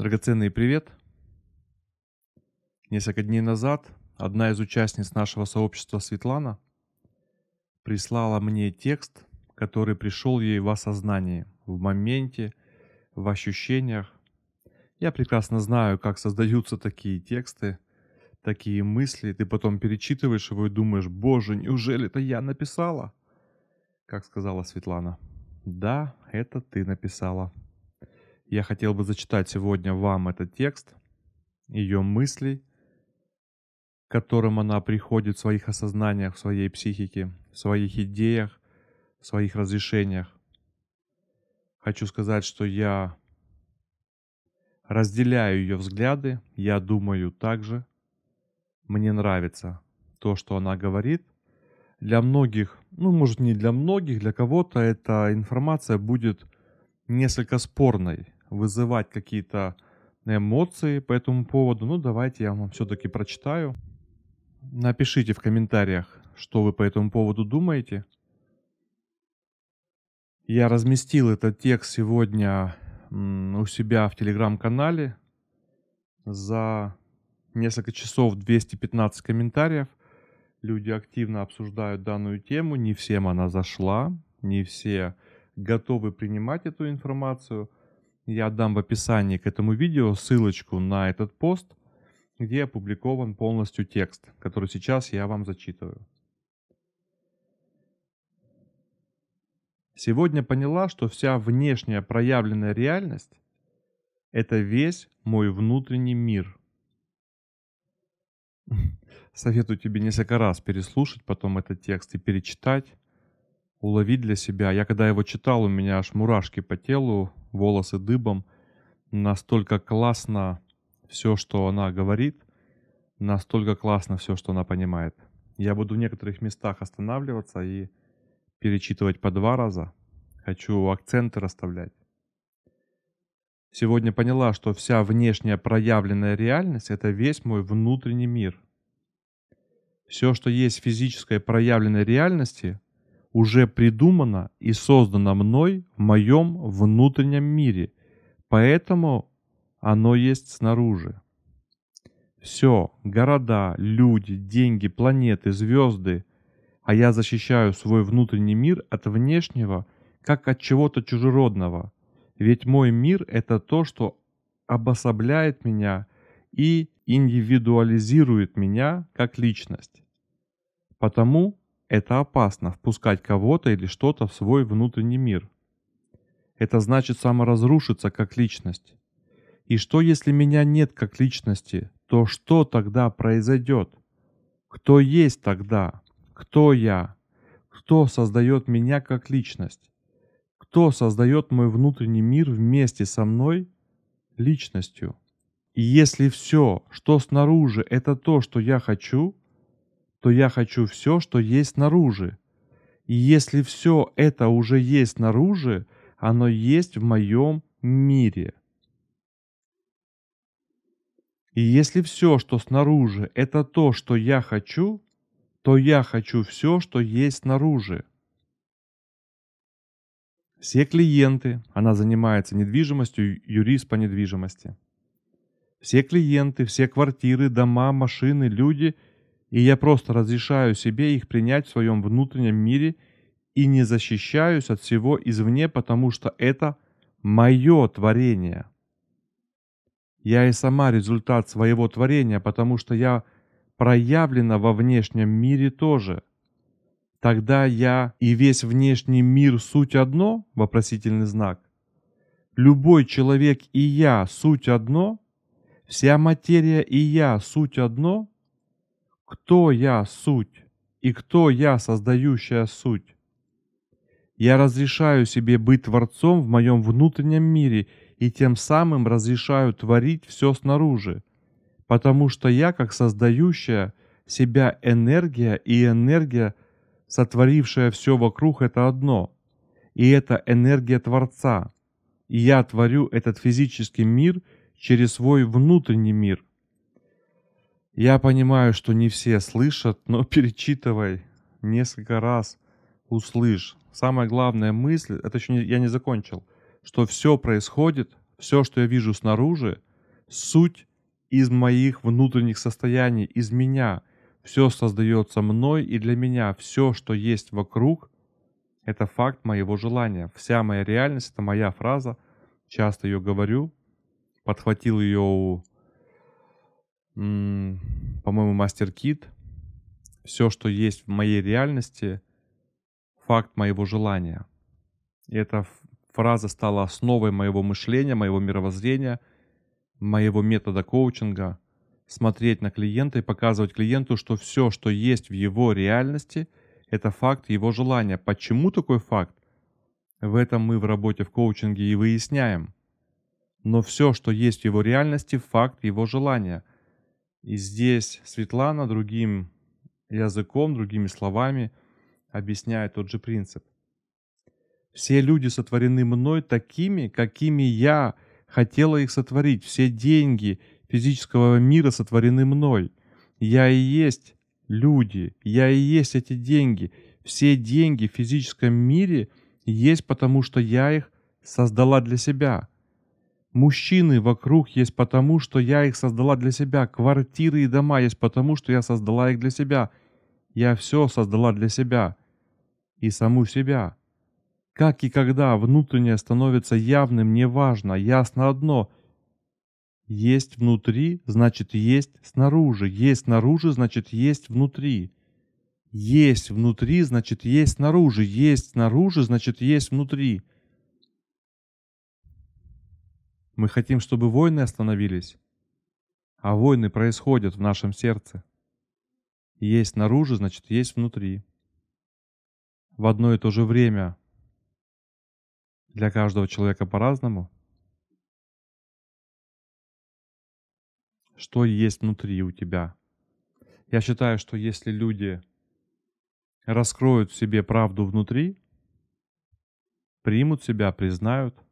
Драгоценный привет! Несколько дней назад одна из участниц нашего сообщества Светлана прислала мне текст, который пришел ей в осознании, в моменте, в ощущениях. Я прекрасно знаю, как создаются такие тексты, такие мысли. Ты потом перечитываешь его и думаешь, боже, неужели это я написала? Как сказала Светлана. Да, это ты написала. Я хотел бы зачитать сегодня вам этот текст, ее мысли, к которым она приходит в своих осознаниях, в своей психике, в своих идеях, в своих разрешениях. Хочу сказать, что я разделяю ее взгляды, я думаю так же. Мне нравится то, что она говорит. Для многих, ну, может, не для многих, для кого-то эта информация будет несколько спорной вызывать какие-то эмоции по этому поводу. Ну, давайте я вам все-таки прочитаю. Напишите в комментариях, что вы по этому поводу думаете. Я разместил этот текст сегодня у себя в телеграм-канале. За несколько часов 215 комментариев. Люди активно обсуждают данную тему. Не всем она зашла, не все готовы принимать эту информацию. Я дам в описании к этому видео ссылочку на этот пост, где опубликован полностью текст, который сейчас я вам зачитываю. Сегодня поняла, что вся внешняя проявленная реальность – это весь мой внутренний мир. Советую тебе несколько раз переслушать потом этот текст и перечитать, уловить для себя. Я когда его читал, у меня аж мурашки по телу волосы дыбом. Настолько классно все, что она говорит, настолько классно все, что она понимает. Я буду в некоторых местах останавливаться и перечитывать по два раза. Хочу акценты расставлять. Сегодня поняла, что вся внешняя проявленная реальность – это весь мой внутренний мир. Все, что есть в физической проявленной реальности, уже придумано и создано мной в моем внутреннем мире, поэтому оно есть снаружи. Все, города, люди, деньги, планеты, звезды, а я защищаю свой внутренний мир от внешнего, как от чего-то чужеродного. Ведь мой мир – это то, что обособляет меня и индивидуализирует меня как личность. Потому это опасно, впускать кого-то или что-то в свой внутренний мир. Это значит саморазрушиться как личность. И что если меня нет как личности, то что тогда произойдет? Кто есть тогда? Кто я? Кто создает меня как личность? Кто создает мой внутренний мир вместе со мной, личностью? И если все, что снаружи, это то, что я хочу, то я хочу все, что есть снаружи. И если все это уже есть снаружи, оно есть в моем мире. И если все, что снаружи, это то, что я хочу, то я хочу все, что есть снаружи. Все клиенты, она занимается недвижимостью, юрист по недвижимости. Все клиенты, все квартиры, дома, машины, люди – и я просто разрешаю себе их принять в своем внутреннем мире и не защищаюсь от всего извне, потому что это мое творение. Я и сама результат своего творения, потому что я проявлена во внешнем мире тоже. Тогда я и весь внешний мир суть одно? Вопросительный знак. Любой человек и я суть одно? Вся материя и я суть одно? кто я суть и кто я создающая суть. Я разрешаю себе быть Творцом в моем внутреннем мире и тем самым разрешаю творить все снаружи, потому что я, как создающая себя энергия и энергия, сотворившая все вокруг, это одно. И это энергия Творца. И я творю этот физический мир через свой внутренний мир, я понимаю, что не все слышат, но перечитывай несколько раз, услышь. Самая главная мысль, это еще не, я не закончил, что все происходит, все, что я вижу снаружи, суть из моих внутренних состояний, из меня. Все создается мной и для меня. Все, что есть вокруг, это факт моего желания. Вся моя реальность, это моя фраза. Часто ее говорю. Подхватил ее у по-моему, мастер-кит. Все, что есть в моей реальности, факт моего желания. И эта фраза стала основой моего мышления, моего мировоззрения, моего метода коучинга. Смотреть на клиента и показывать клиенту, что все, что есть в его реальности, это факт его желания. Почему такой факт? В этом мы в работе в коучинге и выясняем. Но все, что есть в его реальности, факт его желания. И здесь Светлана другим языком, другими словами объясняет тот же принцип. Все люди сотворены мной такими, какими я хотела их сотворить. Все деньги физического мира сотворены мной. Я и есть люди, я и есть эти деньги. Все деньги в физическом мире есть, потому что я их создала для себя. Мужчины вокруг есть потому, что я их создала для себя. Квартиры и дома есть потому, что я создала их для себя. Я все создала для себя. И саму себя. Как и когда внутреннее становится явным, неважно, ясно одно. Есть внутри, значит есть снаружи. Есть снаружи, значит есть внутри. Есть внутри, значит есть снаружи. Есть снаружи, значит есть внутри. Мы хотим, чтобы войны остановились. А войны происходят в нашем сердце. Есть наружу, значит, есть внутри. В одно и то же время. Для каждого человека по-разному. Что есть внутри у тебя? Я считаю, что если люди раскроют в себе правду внутри, примут себя, признают –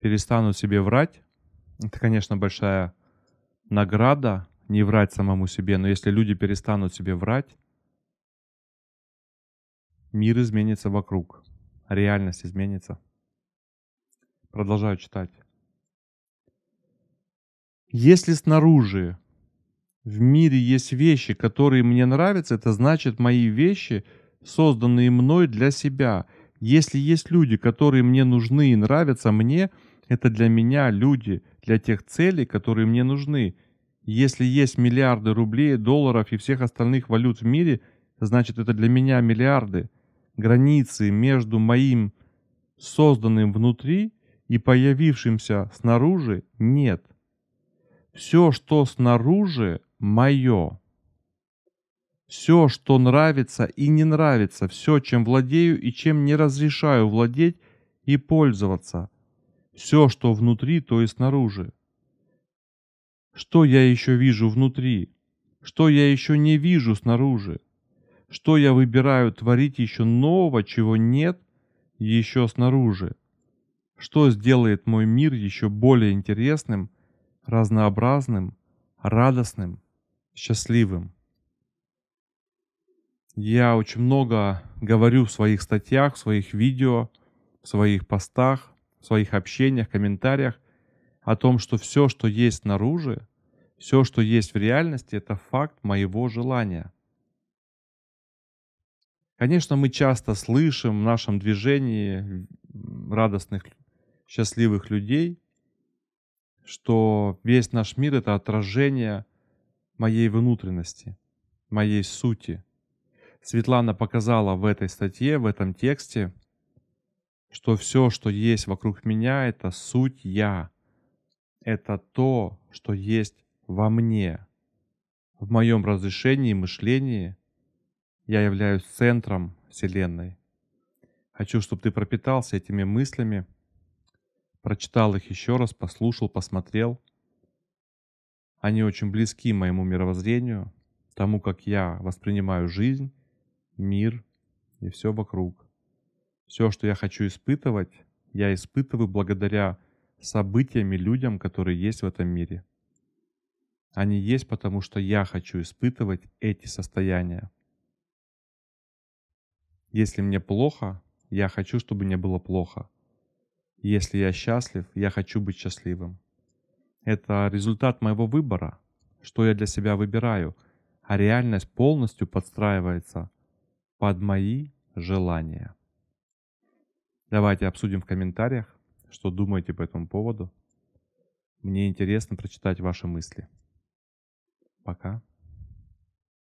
перестанут себе врать, это, конечно, большая награда, не врать самому себе, но если люди перестанут себе врать, мир изменится вокруг, реальность изменится. Продолжаю читать. Если снаружи в мире есть вещи, которые мне нравятся, это значит мои вещи, созданные мной для себя. Если есть люди, которые мне нужны и нравятся мне – это для меня люди, для тех целей, которые мне нужны. Если есть миллиарды рублей, долларов и всех остальных валют в мире, значит это для меня миллиарды. Границы между моим созданным внутри и появившимся снаружи нет. Все, что снаружи, мое. Все, что нравится и не нравится, все, чем владею и чем не разрешаю владеть и пользоваться, все, что внутри, то и снаружи. Что я еще вижу внутри? Что я еще не вижу снаружи? Что я выбираю творить еще нового, чего нет еще снаружи? Что сделает мой мир еще более интересным, разнообразным, радостным, счастливым? Я очень много говорю в своих статьях, в своих видео, в своих постах своих общениях, комментариях о том, что все, что есть снаружи, все, что есть в реальности, это факт моего желания. Конечно, мы часто слышим в нашем движении радостных, счастливых людей, что весь наш мир — это отражение моей внутренности, моей сути. Светлана показала в этой статье, в этом тексте — что все, что есть вокруг меня, это суть я. Это то, что есть во мне. В моем разрешении и мышлении я являюсь центром Вселенной. Хочу, чтобы ты пропитался этими мыслями, прочитал их еще раз, послушал, посмотрел. Они очень близки моему мировоззрению, тому, как я воспринимаю жизнь, мир и все вокруг. Все, что я хочу испытывать, я испытываю благодаря событиям и людям, которые есть в этом мире. Они есть, потому что я хочу испытывать эти состояния. Если мне плохо, я хочу, чтобы мне было плохо. Если я счастлив, я хочу быть счастливым. Это результат моего выбора, что я для себя выбираю, а реальность полностью подстраивается под мои желания. Давайте обсудим в комментариях, что думаете по этому поводу. Мне интересно прочитать ваши мысли. Пока.